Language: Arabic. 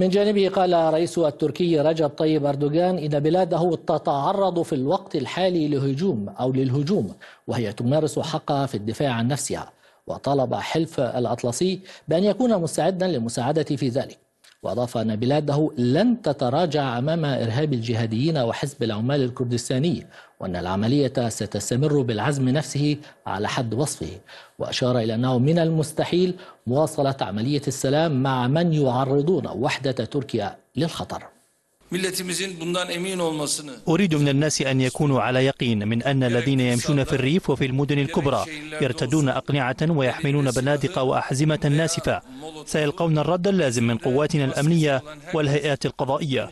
من جانبه قال رئيس التركي رجب طيب أردوغان إن بلاده تتعرض في الوقت الحالي لهجوم أو للهجوم وهي تمارس حقها في الدفاع عن نفسها وطلب حلف الأطلسي بأن يكون مستعدا للمساعدة في ذلك وأضاف أن بلاده لن تتراجع أمام إرهاب الجهاديين وحزب العمال الكردستاني وأن العملية ستستمر بالعزم نفسه على حد وصفه وأشار إلى أنه من المستحيل مواصلة عملية السلام مع من يعرضون وحدة تركيا للخطر أريد من الناس أن يكونوا على يقين من أن الذين يمشون في الريف وفي المدن الكبرى يرتدون أقنعة ويحملون بنادق وأحزمة ناسفة سيلقون الرد اللازم من قواتنا الأمنية والهيئات القضائية